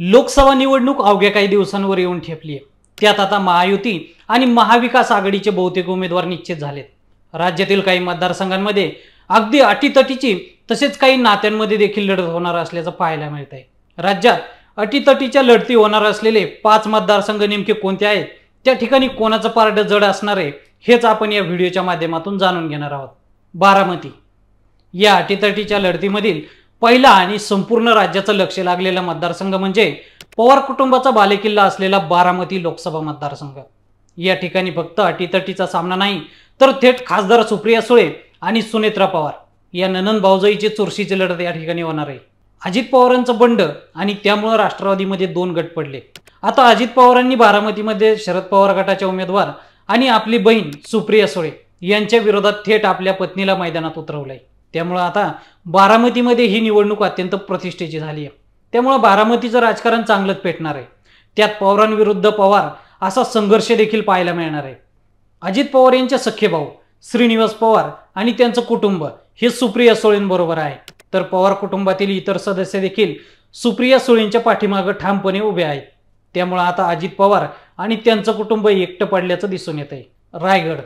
लोकसभा निवडणूक अवघ्या काही दिवसांवर येऊन ठेपली आहे त्यात आता महायुती आणि महाविकास आघाडीचे बहुतेक उमेदवार निश्चित झालेत राज्यातील काही मतदारसंघांमध्ये अगदी अटीतटीची तसेच काही नात्यांमध्ये देखील लढत होणार असल्याचं पाहायला मिळत आहे राज्यात अटीतटीच्या लढती होणार असलेले पाच मतदारसंघ नेमके कोणते आहेत त्या ठिकाणी कोणाचं पार्ट जड असणार आहे हेच आपण या व्हिडिओच्या माध्यमातून जाणून घेणार आहोत बारामती या अटीतटीच्या लढतीमधील पहिला आणि संपूर्ण राज्याचं लक्ष लागलेला मतदारसंघ म्हणजे पवार कुटुंबाचा बालेकिल्ला असलेला बारामती लोकसभा मतदारसंघ या ठिकाणी फक्त अटीतटीचा सामना नाही तर थेट खासदार सुप्रिया सुळे आणि सुनेत्रा पवार या ननन भाऊजाईची चुरशीची लढत या ठिकाणी होणार आहे अजित पवारांचं बंड आणि त्यामुळं राष्ट्रवादीमध्ये दोन गट पडले आता अजित पवारांनी बारामतीमध्ये शरद पवार गटाचे उमेदवार आणि आपली बहीण सुप्रिया सुळे यांच्या विरोधात थेट आपल्या पत्नीला मैदानात उतरवलंय त्यामुळं आता बारामतीमध्ये ही निवडणूक अत्यंत प्रतिष्ठेची झाली आहे त्यामुळं बारामतीचं राजकारण चांगलंच पेटणार आहे त्यात पवारांविरुद्ध पवार असा संघर्ष देखील पाहायला मिळणार आहे अजित पवार यांच्या सख्खे भाऊ श्रीनिवास पवार आणि त्यांचं कुटुंब हे सुप्रिया सुळेंबरोबर आहे तर पवार कुटुंबातील इतर सदस्य देखील सुप्रिया सुळेंच्या पाठीमागं ठामपणे उभे आहेत त्यामुळं आता अजित पवार आणि त्यांचं कुटुंब एकटं पडल्याचं दिसून येत आहे रायगड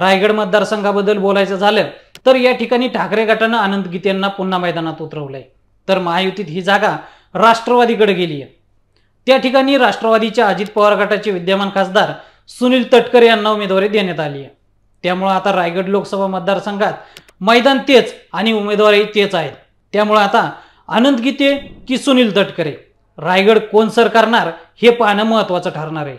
रायगड मतदारसंघाबद्दल बोलायचं झालं तर या ठिकाणी ठाकरे गटानं आनंद गीते यांना पुन्हा मैदानात उतरवलंय तर महायुतीत ही जागा राष्ट्रवादीकडे गेली आहे त्या ठिकाणी राष्ट्रवादीच्या अजित पवार गटाचे विद्यमान खासदार सुनील तटकरे यांना उमेदवारी देण्यात आली आहे त्यामुळं आता रायगड लोकसभा मतदारसंघात मैदान तेच आणि उमेदवारही तेच आहेत त्यामुळं आता आनंद गीते की सुनील तटकरे रायगड कोण सरकारणार हे पाहणं महत्त्वाचं ठरणार आहे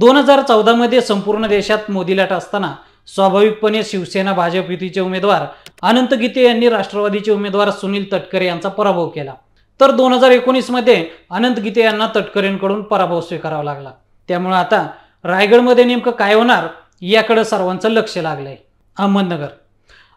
दोन हजार चौदामध्ये संपूर्ण देशात मोदी लाट असताना स्वाभाविकपणे शिवसेना भाजप युतीचे उमेदवार अनंत गीते यांनी राष्ट्रवादीचे उमेदवार सुनील तटकरे यांचा पराभव केला तर दोन हजार मध्ये अनंत गीते यांना तटकरेंकडून पराभव स्वीकारावा लागला त्यामुळे आता रायगडमध्ये नेमकं काय होणार याकडे सर्वांचं लक्ष लागलंय अहमदनगर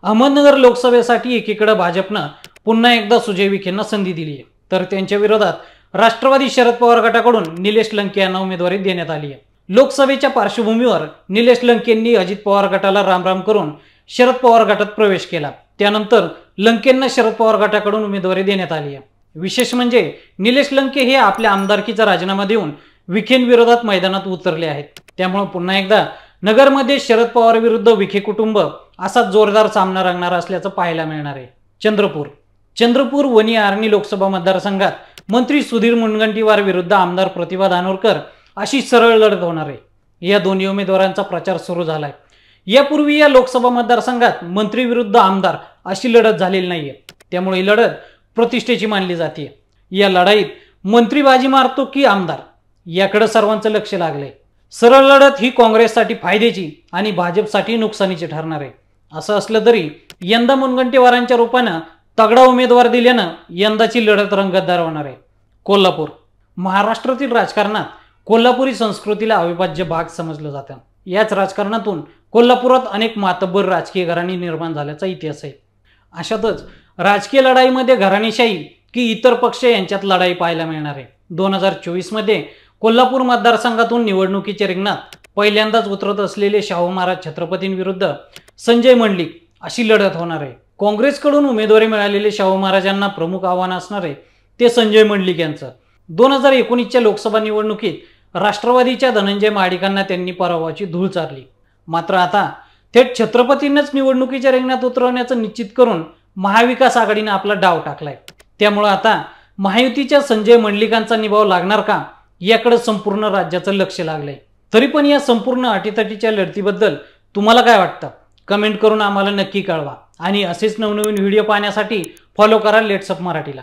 अहमदनगर लोकसभेसाठी एकीकडे भाजपनं पुन्हा एकदा सुजय विखेंना संधी दिली आहे तर त्यांच्या विरोधात राष्ट्रवादी शरद पवार गटाकडून निलेश लंके यांना उमेदवारी देण्यात आली आहे लोकसभेच्या पार्श्वभूमीवर निलेश लंकेंनी अजित पवार गटाला रामराम करून शरद पवार गटात प्रवेश केला त्यानंतर लंकेंना शरद पवार गटाकडून उमेदवारी देण्यात आली आहे विशेष म्हणजे निलेश लंके हे आपल्या आमदारकीचा राजीनामा देऊन विखेंविरोधात मैदानात उतरले आहेत त्यामुळे पुन्हा एकदा नगरमध्ये शरद पवार विरुद्ध विखे कुटुंब असा जोरदार सामना रंगणार असल्याचं पाहायला मिळणार आहे चंद्रपूर चंद्रपूर वनी आर्णी लोकसभा मतदारसंघात मंत्री सुधीर मुनगंटीवार विरुद्ध आमदार प्रतिभा धानोरकर अशी सरळ लढत होणार आहे या दोन्ही उमेदवारांचा प्रचार सुरू झालाय यापूर्वी या लोकसभा मतदारसंघात मंत्री विरुद्ध आमदार अशी लढत झालेली नाहीये त्यामुळे ही लढत प्रतिष्ठेची मानली जाते या लढाईत मंत्री बाजी मारतो की आमदार याकडे सर्वांचं लक्ष लागलंय सरळ लढत ही काँग्रेससाठी फायद्याची आणि भाजपसाठी नुकसानीची ठरणार आहे असं असलं तरी यंदा मुनगंटीवारांच्या रूपानं तगडा उमेदवार दिल्यानं यंदाची लढत रंगतदार होणार आहे कोल्हापूर महाराष्ट्रातील राजकारणात कोल्हापुरी संस्कृतीला अविभाज्य भाग समजलं जातं याच राजकारणातून कोल्हापुरात अनेक मातब्बर राजकीय घराणी निर्माण झाल्याचा इतिहास आहे अशातच राजकीय लढाईमध्ये घराणीशाही की इतर पक्ष यांच्यात लढाई पाहायला मिळणार आहे दोन हजार चोवीसमध्ये कोल्हापूर मतदारसंघातून निवडणुकीच्या रिंगणात पहिल्यांदाच उतरत असलेले शाहू महाराज छत्रपतींविरुद्ध संजय मंडलिक अशी लढत होणार आहे काँग्रेसकडून उमेदवारी मिळालेले शाहू महाराजांना प्रमुख आव्हान असणार आहे ते संजय मंडलिक यांचं दोन हजार एकोणीसच्या लोकसभा निवडणुकीत राष्ट्रवादीच्या धनंजय माडिकांना त्यांनी पराभवाची धूळ चारली मात्र आता थेट छत्रपतींनाच निवडणुकीच्या रिंगणात उतरवण्याचं निश्चित करून महाविकास आघाडीनं आपला डाव टाकलाय त्यामुळं आता महायुतीच्या संजय मंडलिकांचा निभाव लागणार का याकडे संपूर्ण राज्याचं लक्ष लागलंय तरी पण या संपूर्ण अटीतटीच्या लढतीबद्दल तुम्हाला काय वाटतं कमेंट करून आम्हाला नक्की कळवा आणि असेच नवनवीन व्हिडिओ पाहण्यासाठी फॉलो करा लेट्सअप मराठीला